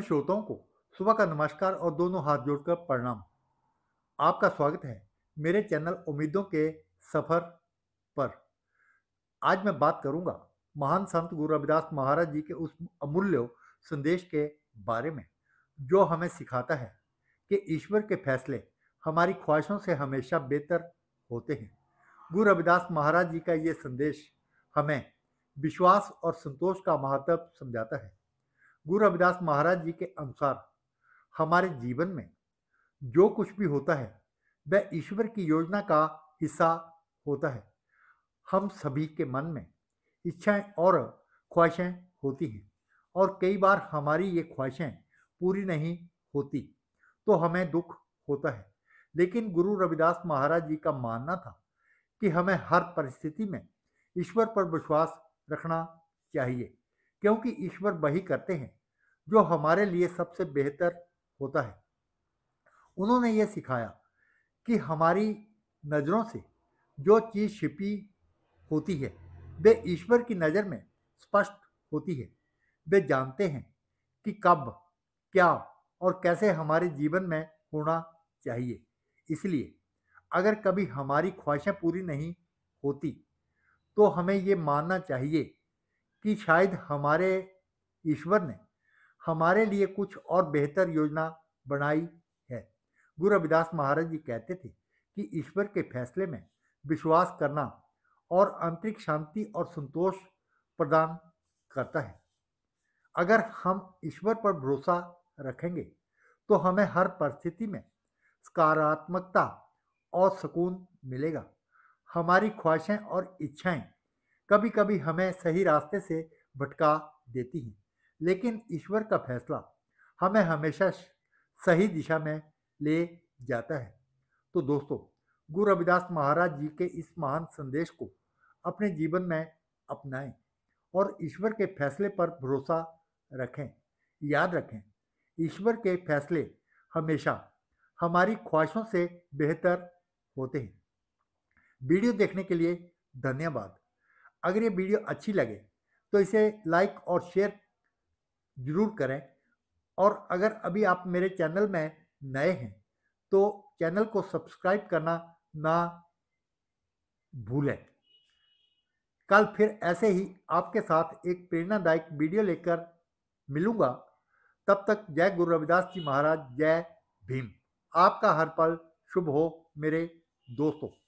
सभी श्रोताओं को सुबह का नमस्कार और दोनों हाथ जोड़कर प्रणाम आपका स्वागत है मेरे चैनल उम्मीदों के सफर पर आज मैं बात करूंगा महान संत गुरु रविदास महाराज जी के उस अमूल्य संदेश के बारे में जो हमें सिखाता है कि ईश्वर के फैसले हमारी ख्वाहिशों से हमेशा बेहतर होते हैं गुरु रविदास महाराज जी का ये संदेश हमें विश्वास और संतोष का महत्व समझाता है गुरु रविदास महाराज जी के अनुसार हमारे जीवन में जो कुछ भी होता है वह ईश्वर की योजना का हिस्सा होता है हम सभी के मन में इच्छाएं और ख्वाहिशें होती हैं और कई बार हमारी ये ख्वाहिशें पूरी नहीं होती तो हमें दुख होता है लेकिन गुरु रविदास महाराज जी का मानना था कि हमें हर परिस्थिति में ईश्वर पर विश्वास रखना चाहिए क्योंकि ईश्वर वही करते हैं जो हमारे लिए सबसे बेहतर होता है उन्होंने ये सिखाया कि हमारी नज़रों से जो चीज़ छिपी होती है वे ईश्वर की नज़र में स्पष्ट होती है वे जानते हैं कि कब क्या और कैसे हमारे जीवन में होना चाहिए इसलिए अगर कभी हमारी ख्वाहिशें पूरी नहीं होती तो हमें ये मानना चाहिए कि शायद हमारे ईश्वर ने हमारे लिए कुछ और बेहतर योजना बनाई है गुरु रविदास महाराज जी कहते थे कि ईश्वर के फैसले में विश्वास करना और आंतरिक शांति और संतोष प्रदान करता है अगर हम ईश्वर पर भरोसा रखेंगे तो हमें हर परिस्थिति में सकारात्मकता और सुकून मिलेगा हमारी ख्वाहिशें और इच्छाएं कभी कभी हमें सही रास्ते से भटका देती हैं लेकिन ईश्वर का फैसला हमें हमेशा सही दिशा में ले जाता है तो दोस्तों गुरु रविदास महाराज जी के इस महान संदेश को अपने जीवन में अपनाएं और ईश्वर के फैसले पर भरोसा रखें याद रखें ईश्वर के फैसले हमेशा हमारी ख्वाहिशों से बेहतर होते हैं वीडियो देखने के लिए धन्यवाद अगर ये वीडियो अच्छी लगे तो इसे लाइक और शेयर ज़रूर करें और अगर अभी आप मेरे चैनल में नए हैं तो चैनल को सब्सक्राइब करना ना भूलें कल फिर ऐसे ही आपके साथ एक प्रेरणादायक वीडियो लेकर मिलूंगा तब तक जय गुरु रविदास जी महाराज जय भीम आपका हर पल शुभ हो मेरे दोस्तों